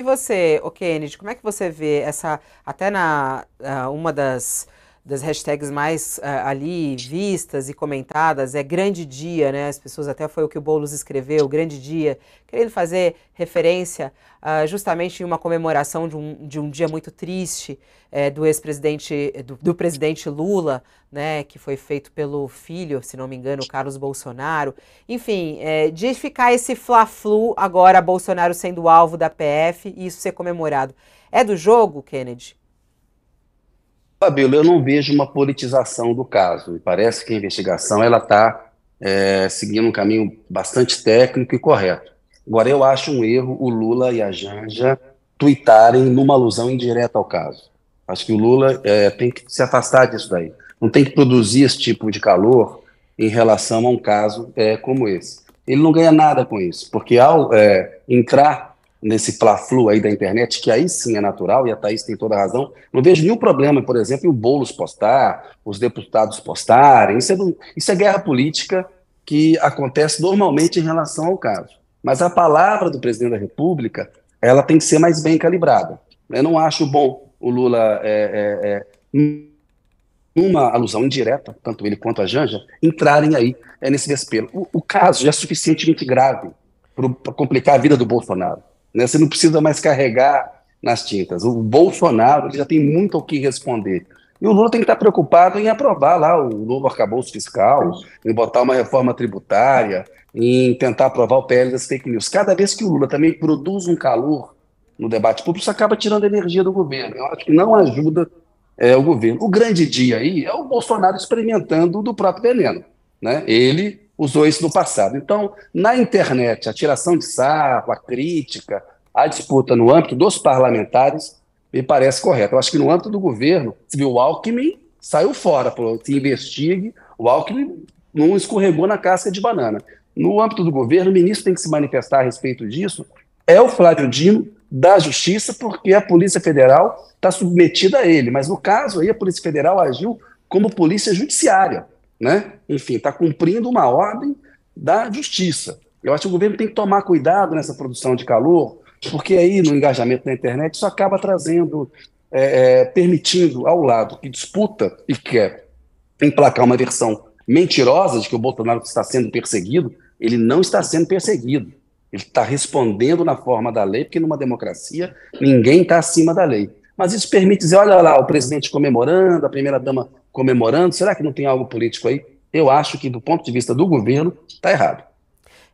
E você, o Kennedy, como é que você vê essa, até na ah, uma das das hashtags mais uh, ali vistas e comentadas é grande dia, né? As pessoas até foi o que o Boulos escreveu, grande dia, querendo fazer referência uh, justamente em uma comemoração de um, de um dia muito triste é, do ex-presidente, do, do, presidente Lula, né? Que foi feito pelo filho, se não me engano, Carlos Bolsonaro. Enfim, é, de ficar esse fla-flu agora Bolsonaro sendo alvo da PF e isso ser comemorado. É do jogo, Kennedy? Fabíola, eu não vejo uma politização do caso. Me parece que a investigação ela está é, seguindo um caminho bastante técnico e correto. Agora, eu acho um erro o Lula e a Janja tuitarem numa alusão indireta ao caso. Acho que o Lula é, tem que se afastar disso daí. Não tem que produzir esse tipo de calor em relação a um caso é, como esse. Ele não ganha nada com isso, porque ao é, entrar nesse plaflu flu aí da internet, que aí sim é natural, e a Thaís tem toda a razão. Não vejo nenhum problema, por exemplo, em o Boulos postar, os deputados postarem. Isso é, do, isso é guerra política que acontece normalmente em relação ao caso. Mas a palavra do presidente da República, ela tem que ser mais bem calibrada. Eu não acho bom o Lula, é, é, é, numa alusão indireta, tanto ele quanto a Janja, entrarem aí é, nesse vespelo. O, o caso já é suficientemente grave para complicar a vida do Bolsonaro. Né? Você não precisa mais carregar nas tintas. O Bolsonaro já tem muito o que responder. E o Lula tem que estar preocupado em aprovar lá o novo arcabouço fiscal, em botar uma reforma tributária, em tentar aprovar o PL das fake news. Cada vez que o Lula também produz um calor no debate público, isso acaba tirando energia do governo. Eu acho que não ajuda é, o governo. O grande dia aí é o Bolsonaro experimentando do próprio veneno. Né? Ele usou isso no passado. Então, na internet, a tiração de sarro, a crítica, a disputa no âmbito dos parlamentares me parece correto. Eu acho que no âmbito do governo, se viu o Alckmin saiu fora, falou, se investigue, o Alckmin não escorregou na casca de banana. No âmbito do governo, o ministro tem que se manifestar a respeito disso, é o Flávio Dino da Justiça, porque a Polícia Federal está submetida a ele. Mas no caso aí, a Polícia Federal agiu como polícia judiciária né? Enfim, está cumprindo uma ordem da justiça. Eu acho que o governo tem que tomar cuidado nessa produção de calor, porque aí no engajamento na internet isso acaba trazendo, é, é, permitindo ao lado que disputa e quer emplacar uma versão mentirosa de que o Bolsonaro está sendo perseguido, ele não está sendo perseguido. Ele está respondendo na forma da lei, porque numa democracia ninguém está acima da lei. Mas isso permite dizer: olha lá, o presidente comemorando, a primeira-dama comemorando, será que não tem algo político aí? Eu acho que, do ponto de vista do governo, está errado.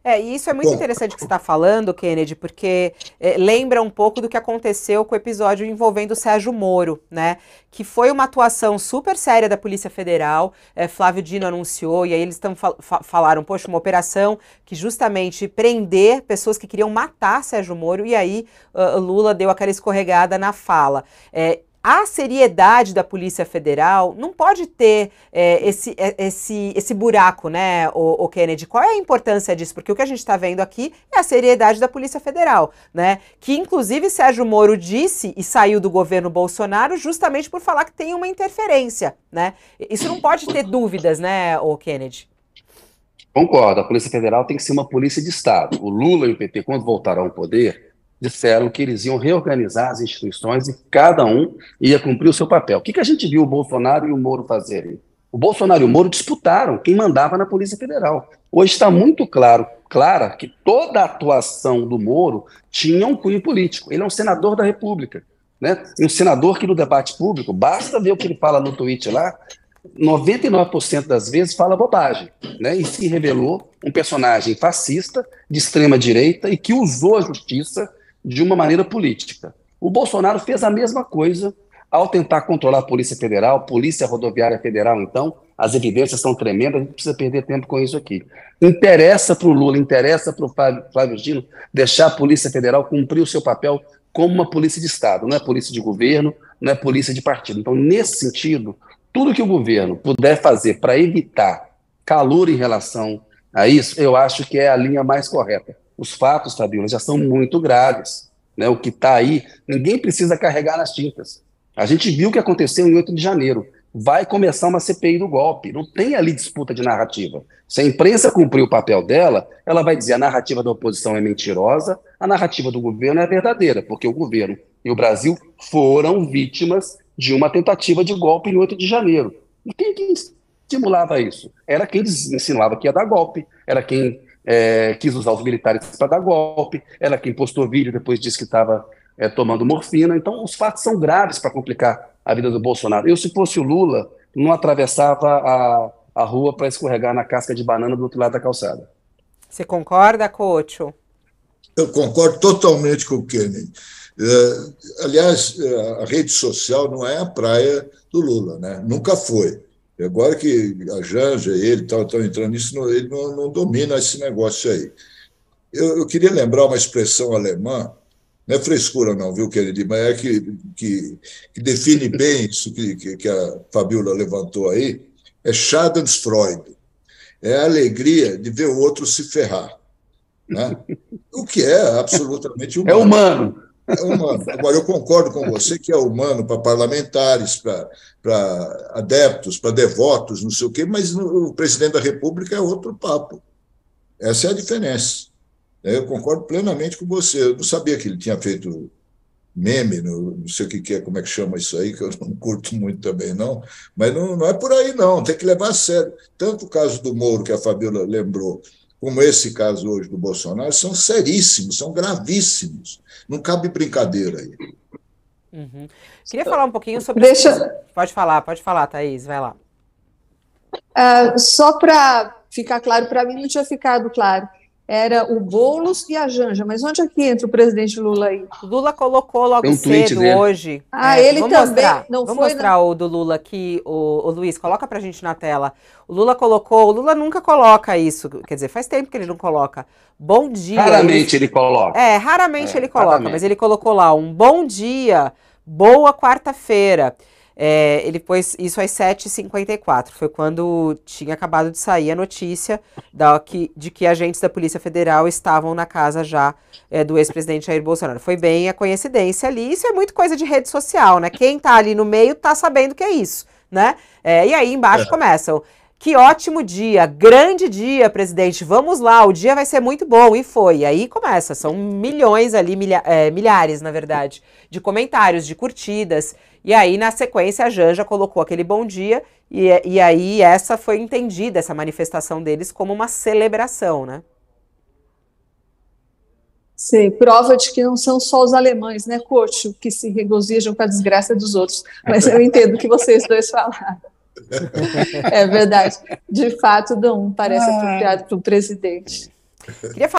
É, e isso é muito Bom. interessante que você está falando, Kennedy, porque é, lembra um pouco do que aconteceu com o episódio envolvendo o Sérgio Moro, né? Que foi uma atuação super séria da Polícia Federal. É, Flávio Dino anunciou, e aí eles tão fal falaram, poxa, uma operação que justamente prender pessoas que queriam matar Sérgio Moro, e aí uh, Lula deu aquela escorregada na fala. É, a seriedade da Polícia Federal não pode ter é, esse, é, esse, esse buraco, né, o, o, Kennedy? Qual é a importância disso? Porque o que a gente está vendo aqui é a seriedade da Polícia Federal, né? Que inclusive Sérgio Moro disse e saiu do governo Bolsonaro justamente por falar que tem uma interferência, né? Isso não pode ter dúvidas, né, o Kennedy? Concordo, a Polícia Federal tem que ser uma polícia de Estado. O Lula e o PT, quando voltaram ao poder, disseram que eles iam reorganizar as instituições e cada um ia cumprir o seu papel. O que, que a gente viu o Bolsonaro e o Moro fazerem? O Bolsonaro e o Moro disputaram quem mandava na Polícia Federal. Hoje está muito claro, clara, que toda a atuação do Moro tinha um cunho político. Ele é um senador da República. Né? E um senador que no debate público, basta ver o que ele fala no tweet lá, 99% das vezes fala bobagem, né? E se revelou um personagem fascista, de extrema direita e que usou a justiça de uma maneira política. O Bolsonaro fez a mesma coisa ao tentar controlar a Polícia Federal, Polícia Rodoviária Federal, então, as evidências são tremendas, a gente precisa perder tempo com isso aqui. Interessa para o Lula, interessa para o Flávio Dino deixar a Polícia Federal cumprir o seu papel como uma polícia de Estado, não é polícia de governo, não é polícia de partido. Então, nesse sentido, tudo que o governo puder fazer para evitar calor em relação a isso, eu acho que é a linha mais correta. Os fatos, Fabíola, já são muito graves. Né? O que está aí, ninguém precisa carregar nas tintas. A gente viu o que aconteceu em 8 de janeiro. Vai começar uma CPI do golpe. Não tem ali disputa de narrativa. Se a imprensa cumprir o papel dela, ela vai dizer a narrativa da oposição é mentirosa, a narrativa do governo é verdadeira, porque o governo e o Brasil foram vítimas de uma tentativa de golpe em 8 de janeiro. E quem, quem estimulava isso? Era quem ensinava que ia dar golpe, era quem é, quis usar os militares para dar golpe, ela quem postou vídeo depois disse que estava é, tomando morfina. Então, os fatos são graves para complicar a vida do Bolsonaro. Eu, se fosse o Lula, não atravessava a, a rua para escorregar na casca de banana do outro lado da calçada. Você concorda, Cocho? Eu concordo totalmente com o Kennedy. Uh, é, aliás, é, a rede social não é a praia do Lula, né? nunca foi. Agora que a Janja e ele estão entrando nisso, não, ele não, não, domina esse negócio aí. Eu, eu, queria lembrar uma expressão alemã, não é frescura não, viu, querido, mas é que, que, que define bem isso que, que, que a Fabiola levantou aí, é Schadenfreude. É a alegria de ver o outro se ferrar. Né? O que é absolutamente humano. É humano. É humano. Agora, eu concordo com você que é humano para parlamentares, para adeptos, para devotos, não sei o quê, mas no, o presidente da República é outro papo. Essa é a diferença. É, eu concordo plenamente com você. Eu não sabia que ele tinha feito meme, no, não sei o que, que, é, como é que chama isso aí, que eu não curto muito também, não. Mas não, não é por aí, não. Tem que levar a sério. Tanto o caso do Moro, que a Fabiola lembrou, como esse caso hoje do Bolsonaro, são seríssimos, são gravíssimos. Não cabe brincadeira aí. Uhum. Queria falar um pouquinho sobre. Deixa... Pode falar, pode falar, Thaís, vai lá. Uh, só para ficar claro, para mim não tinha ficado claro era o Boulos e a Janja. Mas onde é que entra o presidente Lula aí? O Lula colocou logo um cedo hoje. Ah, é, ele vamos também. Mostrar, não vamos foi mostrar na... o do Lula aqui, o, o Luiz, coloca pra gente na tela. O Lula colocou, o Lula nunca coloca isso, quer dizer, faz tempo que ele não coloca. Bom dia. Raramente ele, ele coloca. É, raramente é, ele coloca, raramente. mas ele colocou lá um bom dia, boa quarta-feira. É, ele pôs isso às 7h54, foi quando tinha acabado de sair a notícia da, que, de que agentes da Polícia Federal estavam na casa já é, do ex-presidente Jair Bolsonaro. Foi bem a coincidência ali, isso é muito coisa de rede social, né? Quem tá ali no meio tá sabendo que é isso, né? É, e aí embaixo é. começam. Que ótimo dia, grande dia, presidente. Vamos lá, o dia vai ser muito bom. E foi. aí começa, são milhões ali, milha, é, milhares, na verdade, de comentários, de curtidas. E aí, na sequência, a Janja colocou aquele bom dia. E, e aí, essa foi entendida, essa manifestação deles, como uma celebração, né? Sim, prova de que não são só os alemães, né, Cocho, que se regozijam com a desgraça dos outros. Mas eu entendo o que vocês dois falaram. É verdade. De fato, não. Parece ah. apropriado para o presidente. Queria falar